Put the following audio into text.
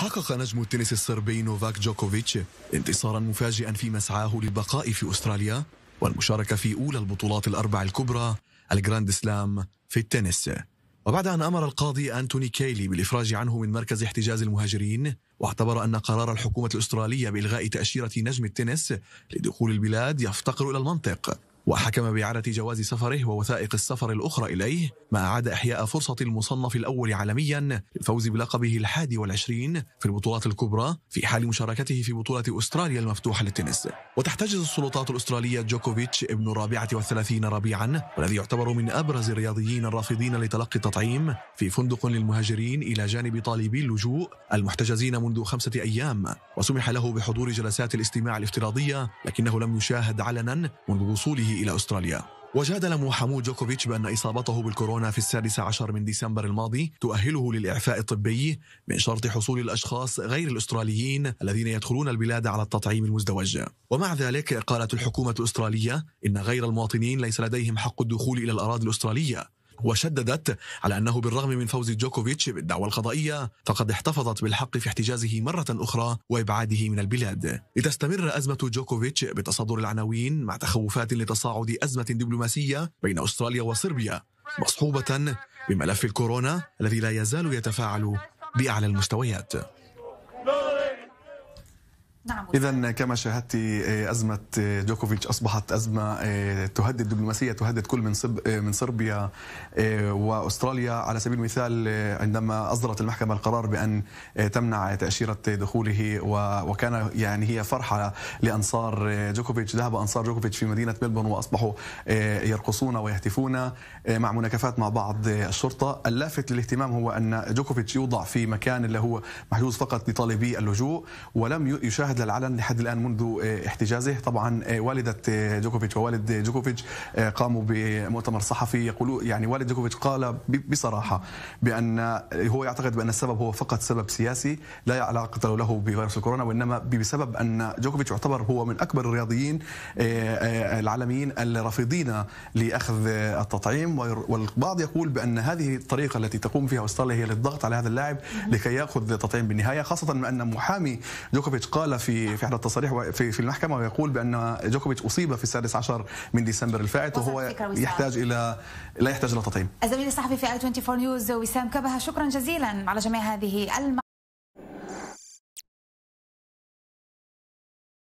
حقق نجم التنس الصربي نوفاك جوكوفيتش انتصارا مفاجئا في مسعاه للبقاء في أستراليا والمشاركة في أولى البطولات الأربع الكبرى الجراند سلام في التنس وبعد أن أمر القاضي أنتوني كيلي بالإفراج عنه من مركز احتجاز المهاجرين واعتبر أن قرار الحكومة الأسترالية بإلغاء تأشيرة نجم التنس لدخول البلاد يفتقر إلى المنطق وحكم بإعادة جواز سفره ووثائق السفر الأخرى إليه ما أعاد إحياء فرصة المصنف الأول عالميا للفوز بلقبه الحادي والعشرين في البطولات الكبرى في حال مشاركته في بطولة أستراليا المفتوحة للتنس وتحتجز السلطات الأسترالية جوكوفيتش ابن الرابعة والثلاثين ربيعا والذي يعتبر من أبرز الرياضيين الرافضين لتلقي التطعيم في فندق للمهاجرين إلى جانب طالبي اللجوء المحتجزين منذ خمسة أيام وسمح له بحضور جلسات الاستماع الافتراضية لكنه لم يشاهد علنا منذ وصوله إلى أستراليا وجادل محامو جوكوفيتش بأن إصابته بالكورونا في السادس عشر من ديسمبر الماضي تؤهله للإعفاء الطبي من شرط حصول الأشخاص غير الأستراليين الذين يدخلون البلاد على التطعيم المزدوج ومع ذلك قالت الحكومة الأسترالية إن غير المواطنين ليس لديهم حق الدخول إلى الأراضي الأسترالية وشددت على أنه بالرغم من فوز جوكوفيتش بالدعوى القضائية فقد احتفظت بالحق في احتجازه مرة أخرى وإبعاده من البلاد لتستمر أزمة جوكوفيتش بتصدر العناوين مع تخوفات لتصاعد أزمة دبلوماسية بين أستراليا وصربيا مصحوبة بملف الكورونا الذي لا يزال يتفاعل بأعلى المستويات نعم اذا كما شاهدت آه، ازمه آه، جوكوفيتش اصبحت ازمه آه، تهدد دبلوماسيه تهدد كل من صب من صربيا واستراليا على سبيل المثال عندما اصدرت المحكمه القرار بان تمنع تاشيره دخوله وكان يعني هي فرحه لانصار جوكوفيتش ذهب انصار جوكوفيتش في مدينه ملبورن واصبحوا يرقصون ويهتفون مع مناكفات مع بعض الشرطه اللافت للاهتمام هو ان جوكوفيتش يوضع في مكان اللي هو محجوز فقط لطالبي اللجوء ولم يشاهد شاهد للعلن لحد الان منذ آه، احتجازه طبعا آه، والده آه، جوكوفيتش ووالد جوكوفيتش قاموا بمؤتمر صحفي يقولوا يعني والد جوكوفيتش قال بصراحه بان هو يعتقد بان السبب هو فقط سبب سياسي لا علاقه له بفيروس الكورونا وانما بسبب ان جوكوفيتش يعتبر هو من اكبر الرياضيين العالميين الرافضين لاخذ التطعيم والبعض يقول بان هذه الطريقه التي تقوم فيها استراليا هي للضغط على هذا اللاعب لكي ياخذ تطعيم بالنهايه خاصه ان محامي جوكوفيتش قال في في احدى التصاريح في في المحكمه ويقول بان جوكوفيتش اصيب في السادس عشر من ديسمبر الفائت وهو يحتاج الى لا يحتاج الى تطعيم. الزميل الصحفي في 24 نيوز وسام كبهه شكرا جزيلا على جميع هذه المعلومات